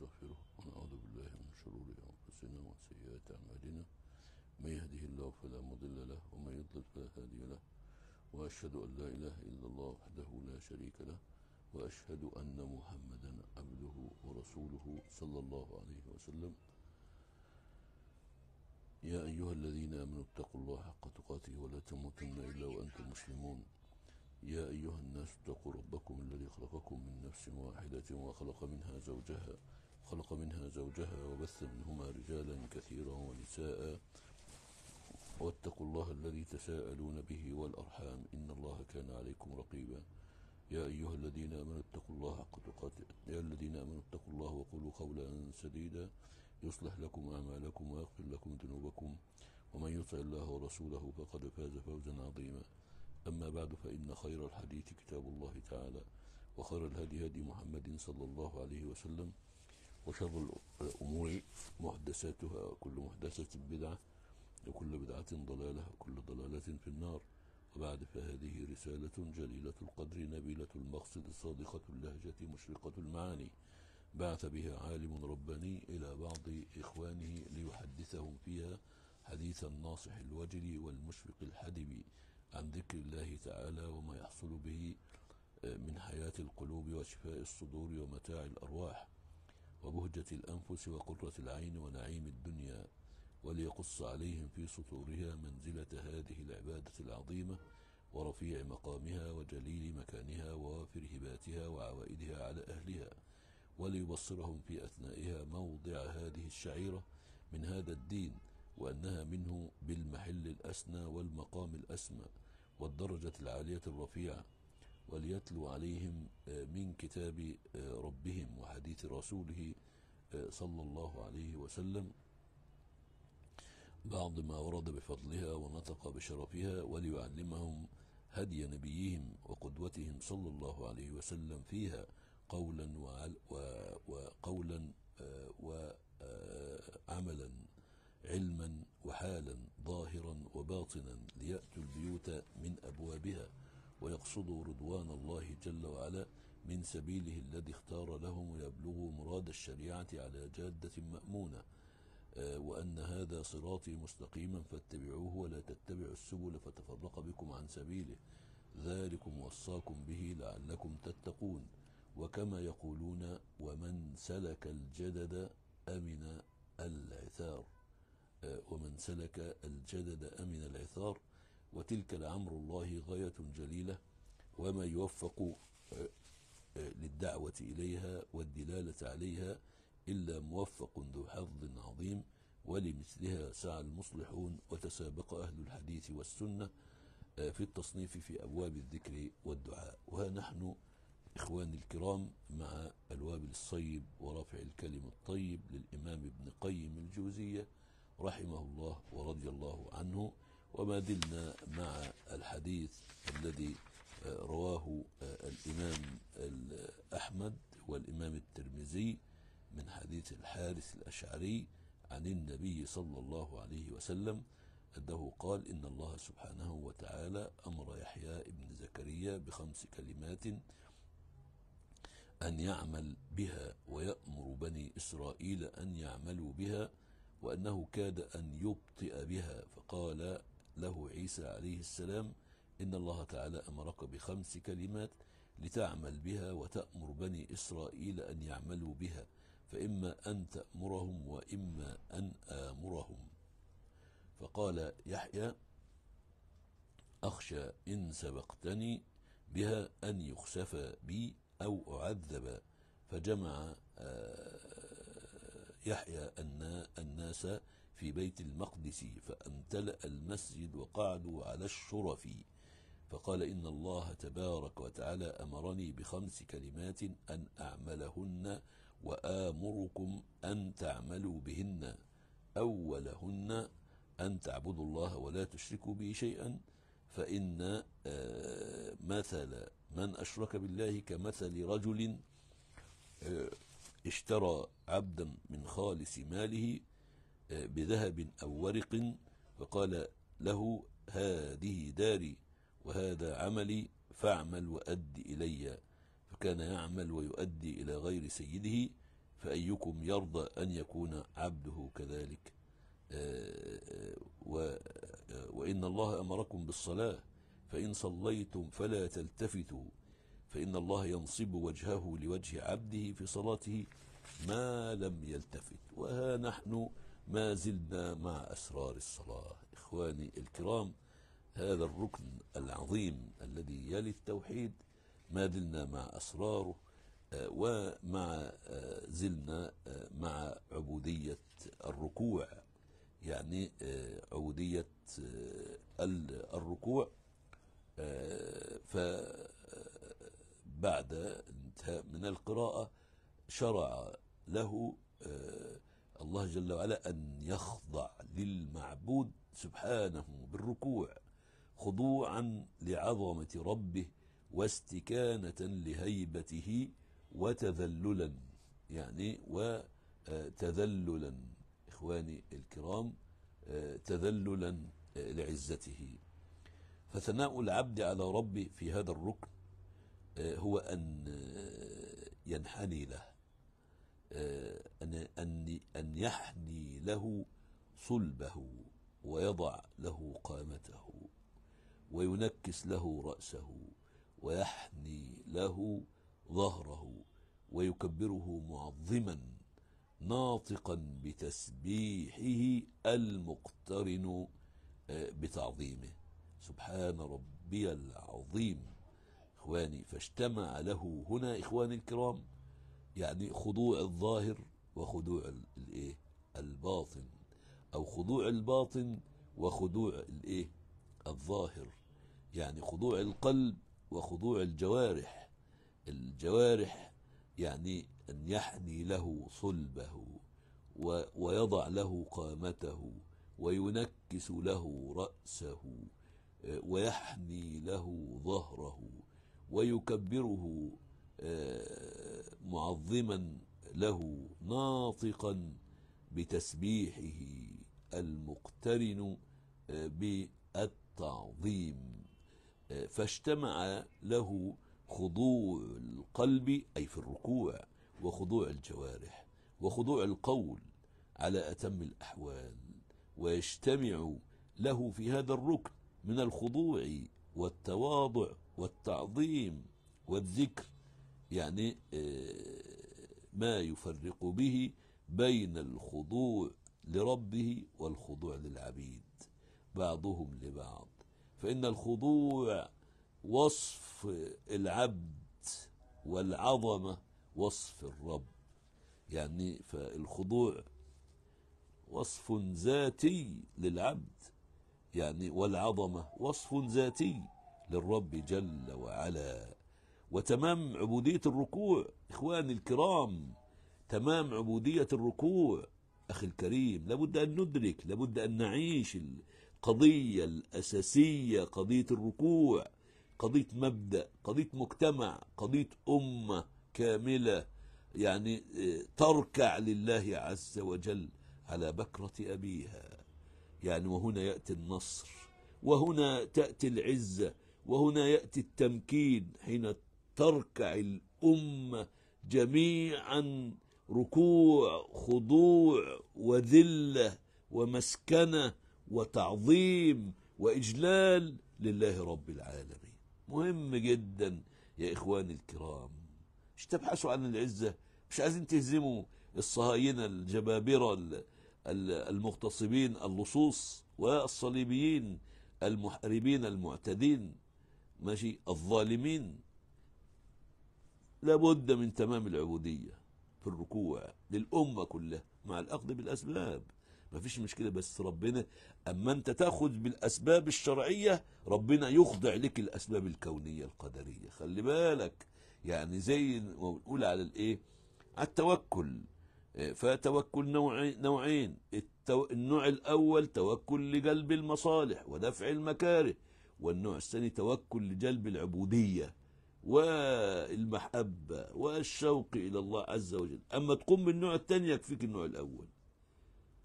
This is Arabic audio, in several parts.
نستغفره ونعوذ بالله من شرور أنفسنا ومن سيئات أعمالنا من يهده الله فلا مضل له ومن يضلل فلا هادي له وأشهد أن لا إله إلا الله وحده لا شريك له وأشهد أن محمدا عبده ورسوله صلى الله عليه وسلم يا أيها الذين آمنوا اتقوا الله حق تقاته ولا تموتن إلا وأنتم مسلمون يا أيها الناس اتقوا ربكم الذي خلقكم من نفس واحدة وخلق منها زوجها خلق منها زوجها وبث منهما رجالا كثيرا ونساء واتقوا الله الذي تساءلون به والأرحام إن الله كان عليكم رقيبا يا أيها الذين آمنوا اتقوا الله حق تقاته يا الذين آمنوا اتقوا الله وقولوا قولا سديدا يصلح لكم أعمالكم ويغفر لكم ذنوبكم ومن يطع الله ورسوله فقد فاز فوزا عظيما أما بعد فإن خير الحديث كتاب الله تعالى وخير الهدي هدي محمد صلى الله عليه وسلم وشر الأمور محدثاتها كل محدثة بدعة وكل بدعة ضلالة وكل ضلالة في النار وبعد فهذه رسالة جليلة القدر نبيلة المقصد صادقة اللهجة مشرقة المعاني بعث بها عالم رباني إلى بعض إخوانه ليحدثهم فيها حديث الناصح الوجل والمشفق الحدب عن ذكر الله تعالى وما يحصل به آه، من حياة القلوب وشفاء الصدور ومتاع الأرواح وبهجة الأنفس وقرة العين ونعيم الدنيا وليقص عليهم في سطورها منزلة هذه العبادة العظيمة ورفيع مقامها وجليل مكانها ووافر هباتها وعوائدها على أهلها وليبصرهم في أثنائها موضع هذه الشعيرة من هذا الدين وأنها منه بالمحل الأسنى والمقام الأسمى والدرجة العالية الرفيعة وليتلو عليهم آه، من كتاب آه، ربهم وحديث رسوله آه، صلى الله عليه وسلم بعض ما ورد بفضلها ونطق بشرفها وليعلمهم هدي نبيهم وقدوتهم صلى الله عليه وسلم فيها قولا وقولا وعملا علما وحالا ظاهرا وباطنا ليأتوا البيوت من أبوابها ويقصدوا رضوان الله جل وعلا من سبيله الذي اختار لهم ليبلغوا مراد الشريعة على جادة مأمونة آه، وأن هذا صراطي مستقيما فاتبعوه ولا تتبعوا السبل فتفرق بكم عن سبيله ذلكم وصاكم به لعلكم تتقون وكما يقولون ومن سلك الجدد أمن العثار آه، ومن سلك الجدد أمن العثار وتلك لأمر الله غاية جليلة وما يوفق آه، آه، للدعوة إليها والدلالة عليها إلا موفق ذو حظ عظيم ولمثلها سعى المصلحون وتسابق أهل الحديث والسنة آه، في التصنيف في أبواب الذكر والدعاء وها نحن إخواني الكرام مع الوابل الصيب ورفع الكلم الطيب للإمام ابن قيم الجوزية رحمه الله ورضي الله عنه وما دلنا مع الحديث الذي آه، رواه آه، الإمام أحمد والإمام الترمذي من حديث الحارث الأشعري عن النبي صلى الله عليه وسلم أنه قال إن الله سبحانه وتعالى أمر يحيى ابن زكريا بخمس كلمات أن يعمل بها ويأمر بني إسرائيل أن يعملوا بها وأنه كاد أن يبطئ بها فقال له عيسى عليه السلام إن الله تعالى أمرك بخمس كلمات لتعمل بها وتأمر بني إسرائيل أن يعملوا بها فإما أن تأمرهم وإما أن آمرهم فقال يحيى أخشى إن سبقتني بها أن يخسف بي أو أعذب فجمع آه، يحيى الناس في بيت المقدس فأمتلأ المسجد وقعدوا على الشرف فقال إن الله تبارك وتعالى أمرني بخمس كلمات أن أعملهن وآمركم أن تعملوا بهن أولهن أن تعبدوا الله ولا تشركوا به شيئا فإن آه، مثل من أشرك بالله كمثل رجل آه، اشترى عبدا من خالص ماله بذهب أو ورق فقال له هذه داري وهذا عملي فاعمل وأد إلي فكان يعمل ويؤدي إلى غير سيده فأيكم يرضى أن يكون عبده كذلك آه، وإن الله أمركم بالصلاة فإن صليتم فلا تلتفتوا فإن الله ينصب وجهه لوجه عبده في صلاته ما لم يلتفت وها نحن ما زلنا مع أسرار الصلاة إخواني الكرام هذا الركن العظيم الذي يلي التوحيد ما زلنا مع أسراره آه، ومع آه، زلنا آه، مع عبودية الركوع يعني عبودية الركوع فبعد انتهاء من القراءة شرع له الله جل وعلا أن يخضع للمعبود سبحانه بالركوع خضوعا لعظمة ربه واستكانة لهيبته وتذللا يعني وتذللا إخواني الكرام تذللا لعزته فثناء العبد على ربه في هذا الركن هو أن ينحني له آه، أن, أن, أن يحني له صلبه ويضع له قامته وينكس له رأسه ويحني له ظهره ويكبره معظما ناطقا بتسبيحه المقترن آه، بتعظيمه سبحان ربي العظيم إخواني فاجتمع له هنا إخواني الكرام يعني خضوع الظاهر وخضوع الايه الباطن او خضوع الباطن وخضوع الايه الظاهر يعني خضوع القلب وخضوع الجوارح الجوارح يعني ان يحني له صلبه ويضع له قامته وينكس له راسه آه، ويحني له ظهره ويكبره آه، معظما له ناطقا بتسبيحه المقترن آه، بالتعظيم آه، فاجتمع له خضوع القلب أي في الركوع وخضوع الجوارح وخضوع القول على أتم الأحوال ويجتمع له في هذا الركن من الخضوع والتواضع والتعظيم والذكر يعني آه، ما يفرق به بين الخضوع لربه والخضوع للعبيد بعضهم لبعض فإن الخضوع وصف العبد والعظمة وصف الرب يعني فالخضوع وصف ذاتي للعبد يعني والعظمة وصف ذاتي للرب جل وعلا وتمام عبودية الركوع إخواني الكرام تمام عبودية الركوع أخي الكريم لابد أن ندرك لابد أن نعيش القضية الأساسية قضية الركوع قضية مبدأ قضية مجتمع قضية أمة كاملة يعني آه، تركع لله عز وجل على بكرة أبيها يعني وهنا يأتي النصر وهنا تأتي العزة وهنا يأتي التمكين حين تركع الأمة جميعا ركوع خضوع وذلة ومسكنة وتعظيم وإجلال لله رب العالمين مهم جدا يا إخواني الكرام مش تبحثوا عن العزة مش عايزين تهزموا الصهاينة الجبابرة المغتصبين اللصوص والصليبيين المحاربين المعتدين ماشي الظالمين لابد من تمام العبودية في الركوع للأمة كلها مع الأخذ بالأسباب ما فيش مشكلة بس ربنا أما أنت تأخذ بالأسباب الشرعية ربنا يخضع لك الأسباب الكونية القدرية خلي بالك يعني زي ما بنقول على الإيه على التوكل فتوكل نوعين, نوعين النوع الأول توكل لجلب المصالح ودفع المكاره والنوع الثاني توكل لجلب العبودية والمحبة والشوق إلى الله عز وجل أما تقوم بالنوع الثاني يكفيك النوع الأول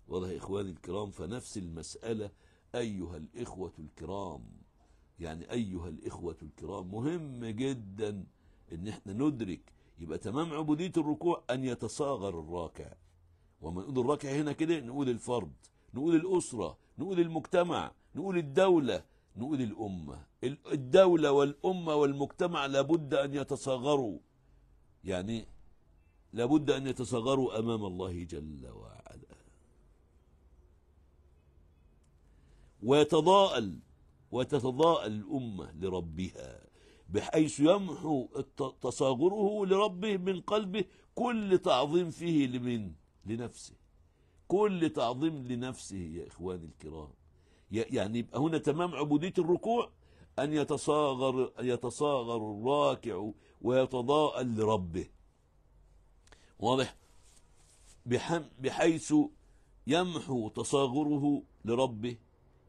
واضح يا إخواني الكرام فنفس المسألة أيها الإخوة الكرام يعني أيها الإخوة الكرام مهم جدا إن إحنا ندرك يبقى تمام عبودية الركوع أن يتصاغر الراكع وما نقول الراكع هنا كده نقول الفرد نقول الأسرة نقول المجتمع نقول الدولة نقول الأمة الدولة والأمة والمجتمع لابد أن يتصغروا يعني لابد أن يتصغروا أمام الله جل وعلا ويتضاءل وتتضاءل الأمة لربها بحيث يمحو تصاغره لربه من قلبه كل تعظيم فيه لمن لنفسه كل تعظيم لنفسه يا إخواني الكرام يعني يبقى هنا تمام عبودية الركوع أن يتصاغر يتصاغر الراكع ويتضاءل لربه واضح بحيث يمحو تصاغره لربه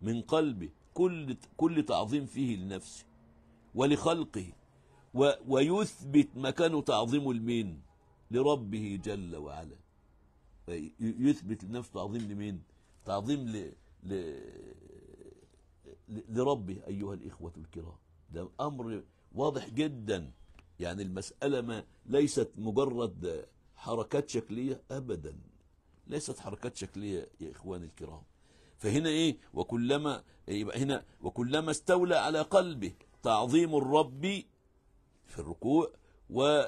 من قلبه كل كل تعظيم فيه لنفسه ولخلقه ويثبت مكانه تعظيمه لمين لربه جل وعلا يثبت لنفسه تعظيم لمين تعظيم ل... لربه أيها الإخوة الكرام ده أمر واضح جدا يعني المسألة ما ليست مجرد حركات شكلية أبدا ليست حركات شكلية يا إخواني الكرام فهنا إيه وكلما يبقى هنا وكلما استولى على قلبه تعظيم الرب في الركوع و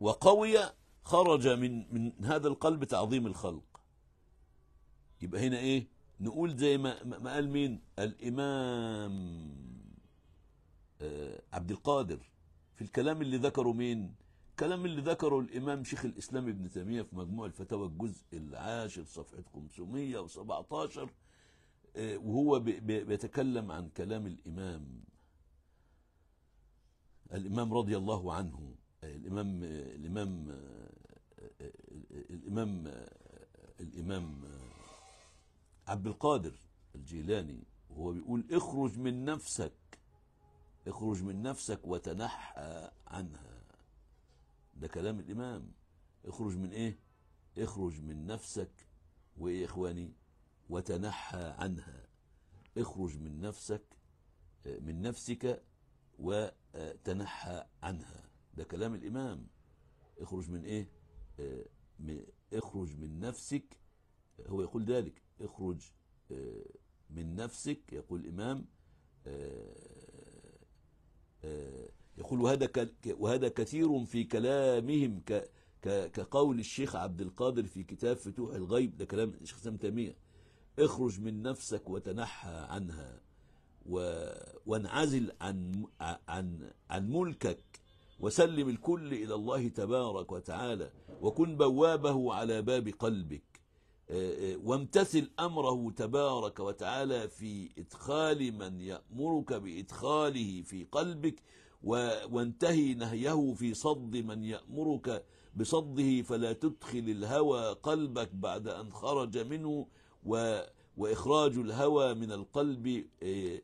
وقوي خرج من من هذا القلب تعظيم الخلق يبقى هنا إيه نقول زي ما, ما قال مين الإمام آه، عبد القادر في الكلام اللي ذكره مين الكلام اللي ذكره الإمام شيخ الإسلام ابن تيمية في مجموع الفتاوى الجزء العاشر صفحة 517 آه، وهو بيتكلم عن كلام الإمام الإمام رضي الله عنه آه، الإمام الإمام الإمام الإمام عبد القادر الجيلاني وهو بيقول اخرج من نفسك اخرج من نفسك وتنحى عنها ده كلام الإمام اخرج من ايه اخرج من نفسك وايه يا اخواني وتنحى عنها اخرج من نفسك من نفسك وتنحى عنها ده كلام الإمام اخرج من ايه اه، اخرج من نفسك هو يقول ذلك اخرج آه، من نفسك يقول الإمام آه، آه، يقول وهذا وهذا كثير في كلامهم كقول الشيخ عبد القادر في كتاب فتوح الغيب ده كلام الشيخ سام تيميه اخرج من نفسك وتنحى عنها وانعزل عن عن عن ملكك وسلم الكل الى الله تبارك وتعالى وكن بوابه على باب قلبك آه، آه، وامتثل أمره تبارك وتعالى في إدخال من يأمرك بإدخاله في قلبك وانتهي نهيه في صد من يأمرك بصده فلا تدخل الهوى قلبك بعد أن خرج منه و وإخراج الهوى من القلب آه،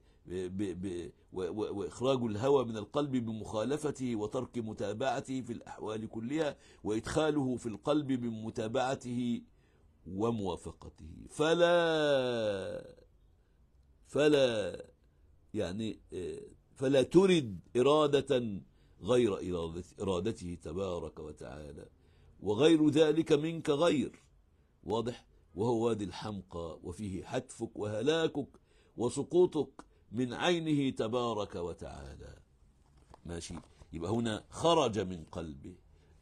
وإخراج الهوى من القلب بمخالفته وترك متابعته في الأحوال كلها وإدخاله في القلب بمتابعته وموافقته فلا فلا يعني آه، فلا ترد إرادة غير إرادته تبارك وتعالى وغير ذلك منك غير واضح وهو وادي الحمقى وفيه حتفك وهلاكك وسقوطك من عينه تبارك وتعالى ماشي يبقى هنا خرج من قلبه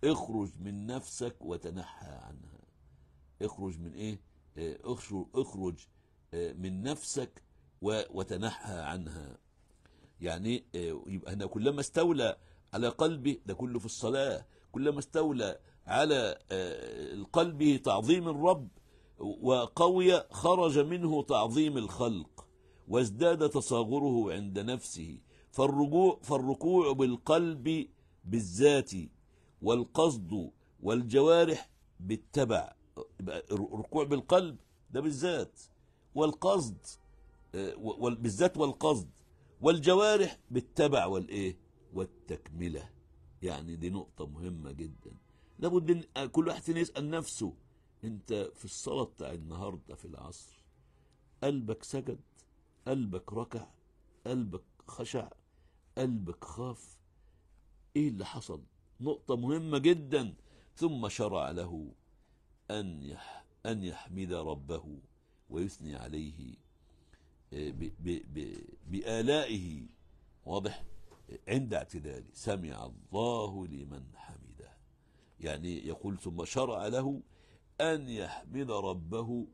اخرج من نفسك وتنحى عنها اخرج من ايه آه، اخرج آه، من نفسك وتنحى عنها يعني آه، يبقى هنا كلما استولى على قلبه ده كله في الصلاة كلما استولى على قلبه تعظيم الرب وقوي خرج منه تعظيم الخلق وازداد تصاغره عند نفسه فالرجوع فالركوع بالقلب بالذات والقصد والجوارح بالتبع ركوع بالقلب ده بالذات والقصد آه، بالذات والقصد والجوارح بالتبع والايه والتكمله يعني دي نقطه مهمه جدا لابد ان آه، كل واحد فينا يسال نفسه انت في الصلاه بتاع النهارده في العصر قلبك سجد قلبك ركع قلبك خشع قلبك خاف ايه اللي حصل نقطه مهمه جدا ثم شرع له أن يح أن يحمد ربه ويثني عليه آه، بآلائه واضح عند اعتداله سمع الله لمن حمده يعني يقول ثم شرع له أن يحمد ربه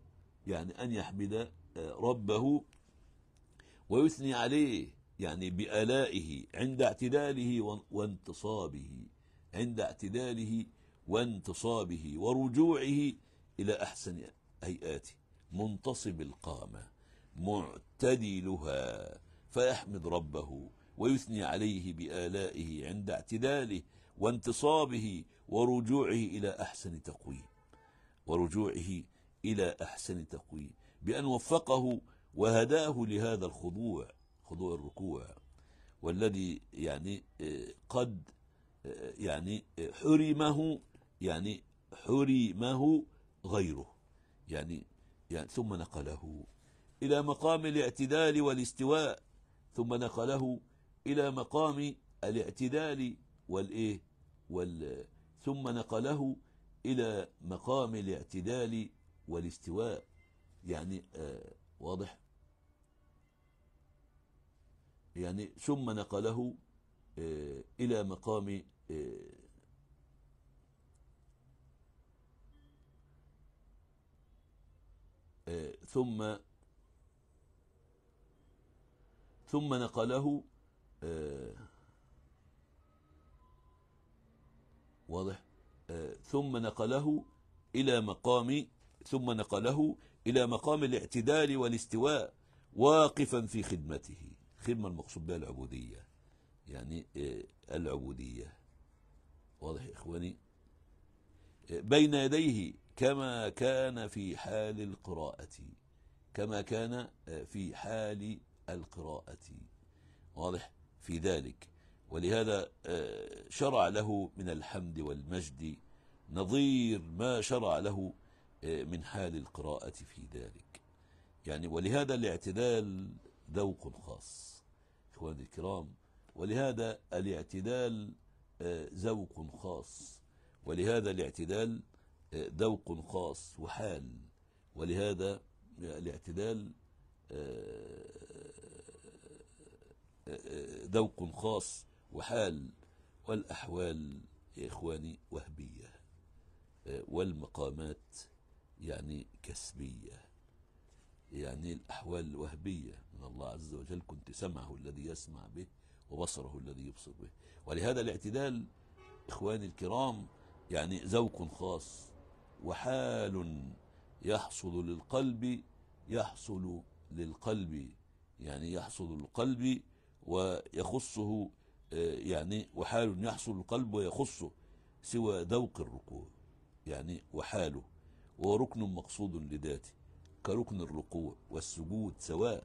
يعني أن يحمد آه، ربه ويثني عليه يعني بآلائه عند اعتداله وانتصابه عند اعتداله وانتصابه ورجوعه إلى أحسن هيئاته منتصب القامة معتدلها فيحمد ربه ويثني عليه بآلائه عند اعتداله وانتصابه ورجوعه إلى أحسن تقويم ورجوعه إلى أحسن تقويم بأن وفقه وهداه لهذا الخضوع خضوع الركوع والذي يعني آه، قد آه، يعني آه، حرمه يعني حرمه غيره يعني, يعني ثم نقله إلى مقام الاعتدال والاستواء ثم نقله إلى مقام الاعتدال والإيه وال ثم نقله إلى مقام الاعتدال والاستواء يعني آه واضح يعني ثم نقله آه إلى مقام آه ثم ثم نقله آه، واضح آه، ثم نقله إلى مقام ثم نقله إلى مقام الاعتدال والاستواء واقفا في خدمته خدمة المقصود بها العبودية يعني آه، العبودية واضح إخواني بين يديه كما كان في حال القراءة كما كان آه، في حال القراءة واضح في ذلك ولهذا آه، شرع له من الحمد والمجد نظير ما شرع له آه، من حال القراءة في ذلك يعني ولهذا الاعتدال ذوق خاص إخواني الكرام ولهذا الاعتدال ذوق خاص ولهذا الاعتدال ذوق خاص وحال ولهذا الاعتدال آه، آه، ذوق خاص وحال والأحوال يا إخواني وهبية آه، والمقامات يعني كسبية يعني الأحوال وهبية من الله عز وجل كنت سمعه الذي يسمع به وبصره الذي يبصر به ولهذا الاعتدال إخواني الكرام يعني ذوق خاص وحال يحصل للقلب يحصل للقلب يعني يحصل القلب ويخصه آه، يعني وحال يحصل القلب ويخصه سوى ذوق الركوع يعني وحاله وركن مقصود لذاته كركن الركوع والسجود سواء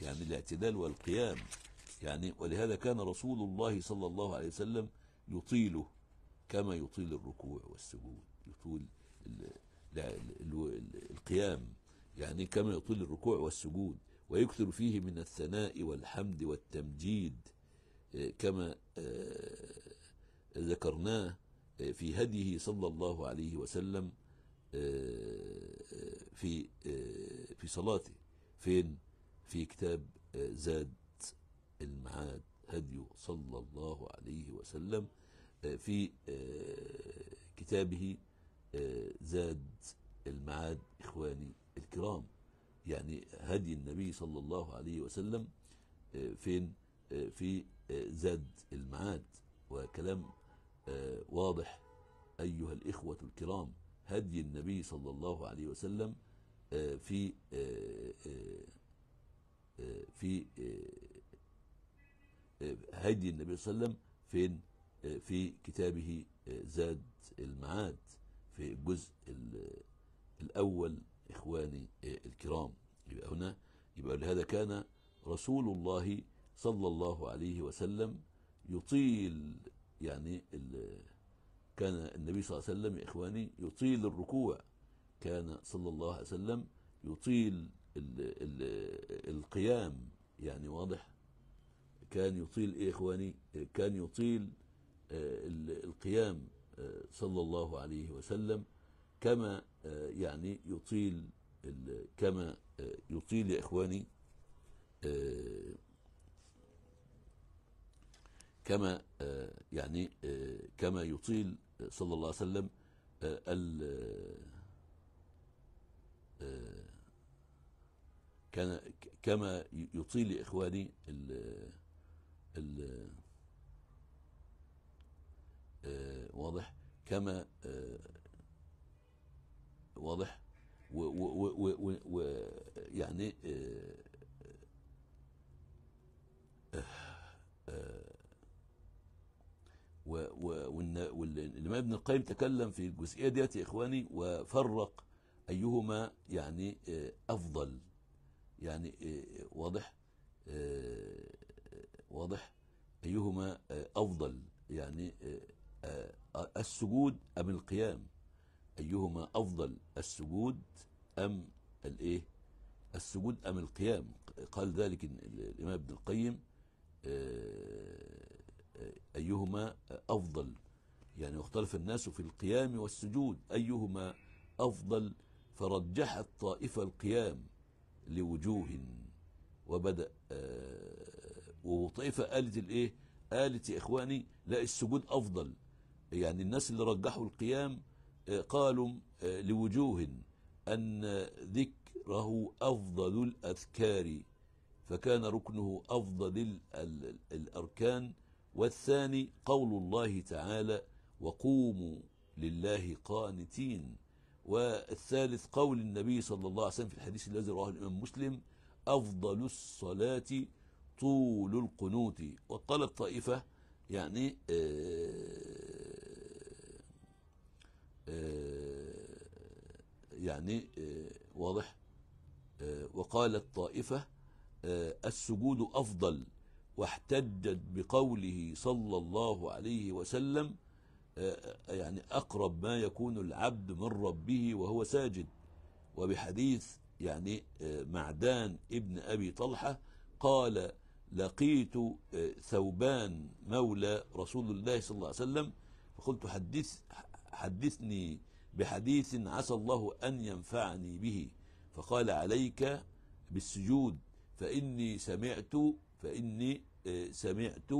يعني الاعتدال والقيام يعني ولهذا كان رسول الله صلى الله عليه وسلم يطيله كما يطيل الركوع والسجود يطول القيام يعني كما يطيل الركوع والسجود ويكثر فيه من الثناء والحمد والتمجيد آه، كما آه، ذكرناه آه، في هديه صلى الله عليه وسلم في في صلاته فين في كتاب زاد المعاد هديه صلى الله عليه وسلم في كتابه آه، زاد المعاد إخواني الكرام يعني هدي النبي صلى الله عليه وسلم آه، فين آه، في زاد المعاد وكلام واضح أيها الإخوة الكرام هدي النبي صلى الله عليه وسلم في في هدي النبي صلى الله عليه وسلم فين في كتابه زاد المعاد في الجزء الأول إخواني آه، الكرام يبقى هنا يبقى لهذا كان رسول الله صلى الله عليه وسلم يطيل يعني كان النبي صلى الله عليه وسلم يا إخواني يطيل الركوع كان صلى الله عليه وسلم يطيل الـ الـ القيام يعني واضح كان يطيل إيه إخواني كان يطيل آه، القيام صلى الله عليه وسلم كما آه، يعني يطيل كما يطيل يا إخواني كما يعني كما يطيل صلى الله عليه وسلم كان كما يطيل إخواني ال ال آه، واضح كما آه، واضح ويعني والإمام ابن القيم تكلم في الجزئية ديت يا إخواني وفرق أيهما يعني آه، أفضل يعني واضح واضح أيهما أفضل يعني آه، السجود أم القيام أيهما أفضل السجود أم الإيه السجود أم القيام قال ذلك الإمام ابن القيم آه، آه، أيهما أفضل يعني واختلف الناس في القيام والسجود أيهما أفضل فرجحت طائفة القيام لوجوه وبدأ وطائفة قالت الإيه قالت يا إخواني لا السجود أفضل يعني الناس اللي رجحوا القيام آه، قالوا آه، لوجوه أن ذكره أفضل الأذكار فكان ركنه أفضل الأركان والثاني قول الله تعالى وقوموا لله قانتين والثالث قول النبي صلى الله عليه وسلم في الحديث الذي رواه الإمام مسلم أفضل الصلاة طول القنوت وقال الطائفة يعني آه آه، يعني آه، واضح آه، وقالت طائفة السجود أفضل واحتجت بقوله صلى الله عليه وسلم يعني أقرب ما يكون العبد من ربه وهو ساجد وبحديث يعني معدان ابن أبي طلحة قال لقيت ثوبان مولى رسول الله صلى الله عليه وسلم فقلت حدث حدثني بحديث عسى الله أن ينفعني به فقال عليك بالسجود فإني سمعت فإني آه، سمعت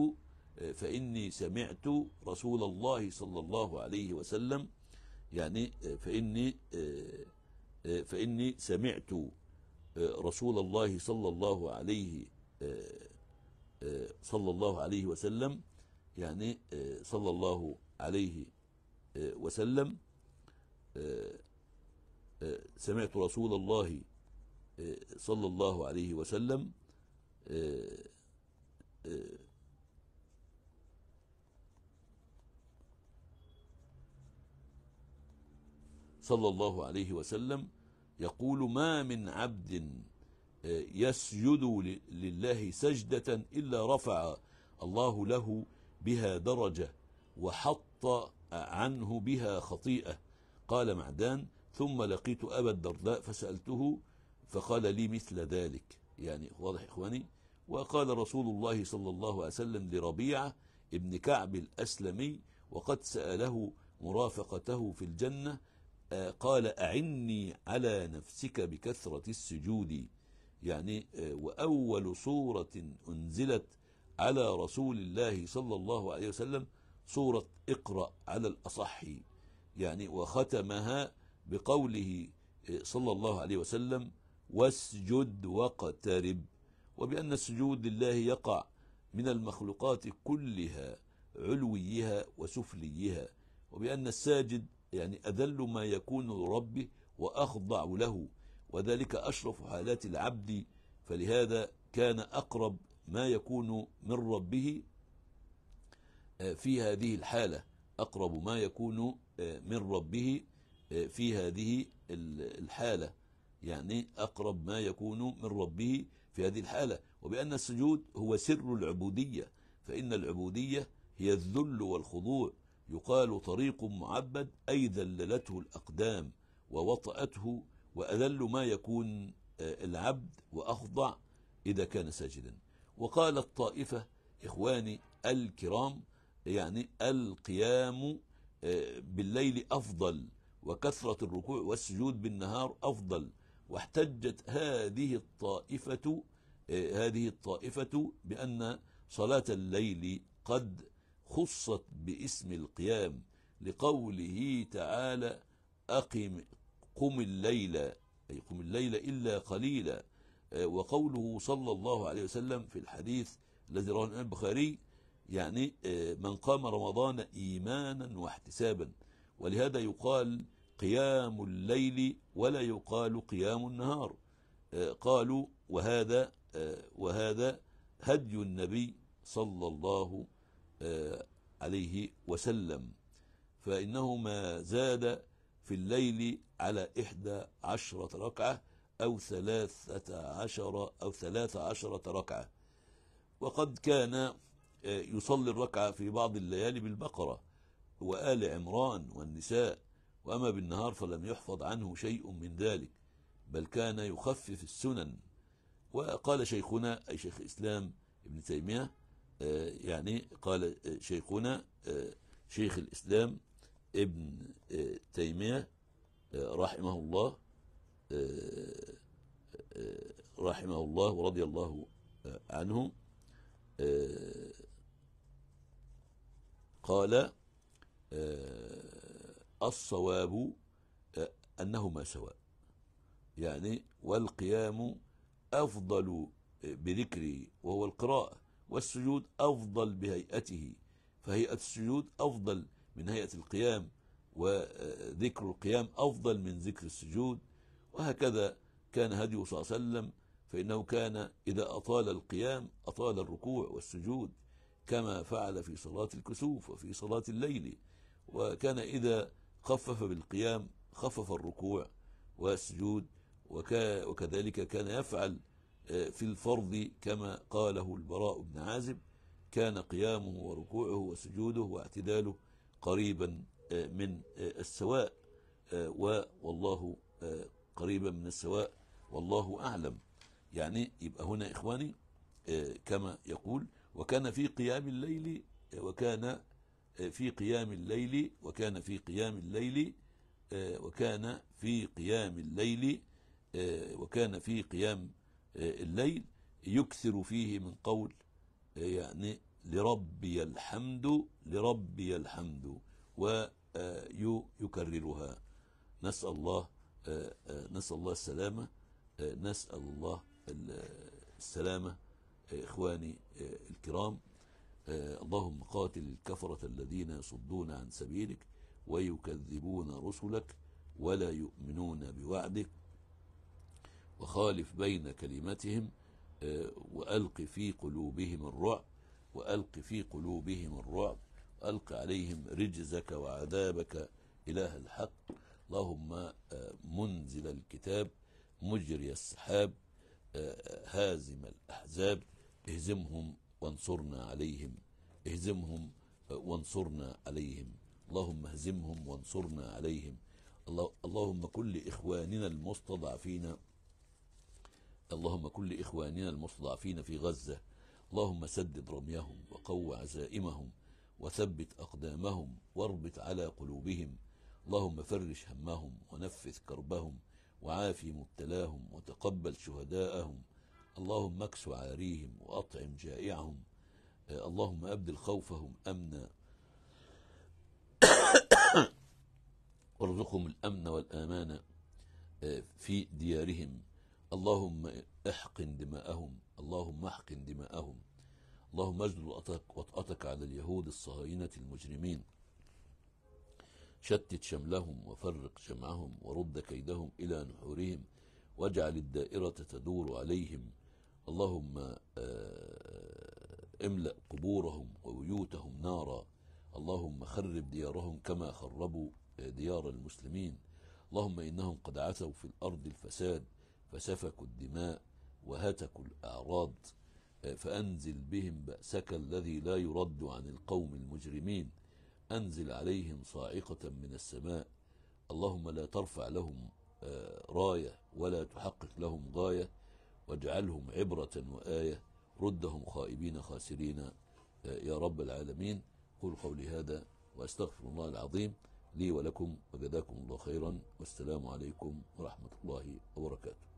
آه، فإني سمعت رسول الله صلى الله عليه وسلم يعني آه، فإني فإني سمعت رسول الله صلى الله عليه صلى الله عليه وسلم يعني صلى الله عليه آه، وسلم آه، آه، سمعت رسول الله صلى الله عليه وسلم صلى الله عليه وسلم يقول ما من عبد يسجد لله سجدة إلا رفع الله له بها درجة وحط عنه بها خطيئة قال معدان ثم لقيت أبا الدرداء فسألته فقال لي مثل ذلك يعني واضح إخواني وقال رسول الله صلى الله عليه وسلم لربيعة ابن كعب الأسلمي وقد سأله مرافقته في الجنة آه، قال أعني على نفسك بكثرة السجود يعني آه، وأول صورة أنزلت على رسول الله صلى الله عليه وسلم سورة اقرأ على الأصح يعني وختمها بقوله إيه، صلى الله عليه وسلم واسجد واقترب وبأن السجود لله يقع من المخلوقات كلها علويها وسفليها وبأن الساجد يعني أذل ما يكون لربه وأخضع له وذلك أشرف حالات العبد فلهذا كان أقرب ما يكون من ربه في هذه الحالة أقرب ما يكون آه، من ربه آه، في هذه الحالة يعني أقرب ما يكون من ربه في هذه الحالة وبأن السجود هو سر العبودية فإن العبودية هي الذل والخضوع يقال طريق معبد أي ذللته الأقدام ووطأته وأذل ما يكون آه، العبد وأخضع إذا كان ساجدا وقالت طائفة إخواني الكرام يعني القيام آه، بالليل أفضل وكثرة الركوع والسجود بالنهار أفضل واحتجت هذه الطائفة آه، هذه الطائفة بأن صلاة الليل قد خصت باسم القيام لقوله تعالى أقم قم الليل أي قم الليل إلا قليلا آه، وقوله صلى الله عليه وسلم في الحديث الذي رواه البخاري يعني آه، من قام رمضان إيمانا واحتسابا ولهذا يقال قيام الليل ولا يقال قيام النهار آه، قالوا وهذا آه، وهذا هدي النبي صلى الله عليه وسلم فإنه ما زاد في الليل على إحدى عشرة ركعة أو ثلاثة عشر أو ثلاثة عشرة ركعة وقد كان يصلي الركعة في بعض الليالي بالبقرة وآل عمران والنساء وأما بالنهار فلم يحفظ عنه شيء من ذلك بل كان يخفف السنن وقال شيخنا أي شيخ إسلام ابن تيمية آه، يعني قال آه، شيخنا آه، شيخ الإسلام ابن تيمية رحمه الله رحمه الله ورضي الله عنه قال آه، الصواب آه، أنهما سواء يعني والقيام أفضل آه، بذكره وهو القراءة والسجود أفضل بهيئته فهيئة السجود أفضل من هيئة القيام وذكر القيام أفضل من ذكر السجود وهكذا كان هدي صلى الله عليه وسلم فإنه كان إذا أطال القيام أطال الركوع والسجود كما فعل في صلاة الكسوف وفي صلاة الليل وكان إذا خفف بالقيام خفف الركوع والسجود وكذلك كان يفعل آه، في الفرض كما قاله البراء بن عازب كان قيامه وركوعه وسجوده واعتداله قريبا آه، من آه، السواء والله قريبا من السواء والله أعلم يعني يبقى هنا إخواني كما يقول وكان آه، في قيام الليل وكان في قيام الليل آه، وكان في قيام الليل آه، وكان في قيام الليل وكان في قيام الليل يكثر فيه من قول يعني لربي الحمد لربي الحمد ويكررها نسأل الله نسأل الله السلامة نسأل الله السلامة إخواني آه، الكرام آه، اللهم قاتل الكفرة الذين يصدون عن سبيلك ويكذبون رسلك ولا يؤمنون بوعدك وخالف بين كلمتهم آه، وألق في قلوبهم الرعب وألق في قلوبهم الرعب ألق عليهم رجزك وعذابك إله الحق اللهم منزل الكتاب مجري السحاب هازم الأحزاب اهزمهم وانصرنا عليهم اهزمهم آه، وانصرنا عليهم اللهم اهزمهم وانصرنا عليهم اللهم كل إخواننا المستضعفين اللهم كل إخواننا المستضعفين في غزة اللهم سدد رميهم وقو عزائمهم وثبت أقدامهم واربط على قلوبهم اللهم فرش همهم ونفث كربهم وعافي مبتلاهم وتقبل شهداءهم اللهم اكس عاريهم وأطعم جائعهم آه، اللهم أبدل خوفهم أمنا وارزقهم الأمن والأمان آه، في ديارهم اللهم احقن دماءهم اللهم احقن دماءهم اللهم اجدل وطأتك على اليهود الصهاينة المجرمين شتت شملهم وفرق جمعهم ورد كيدهم إلى نحورهم واجعل الدائرة تدور عليهم اللهم آه، املأ قبورهم وبيوتهم نارا اللهم خرب ديارهم كما خربوا آه، ديار المسلمين اللهم إنهم قد عثوا في الأرض الفساد فسفكوا الدماء وهتكوا الأعراض آه، فأنزل بهم بأسك الذي لا يرد عن القوم المجرمين أنزل عليهم صاعقة من السماء اللهم لا ترفع لهم راية ولا تحقق لهم غاية واجعلهم عبرة وآية ردهم خائبين خاسرين يا رب العالمين قول قولي هذا وأستغفر الله العظيم لي ولكم وجزاكم الله خيرا والسلام عليكم ورحمة الله وبركاته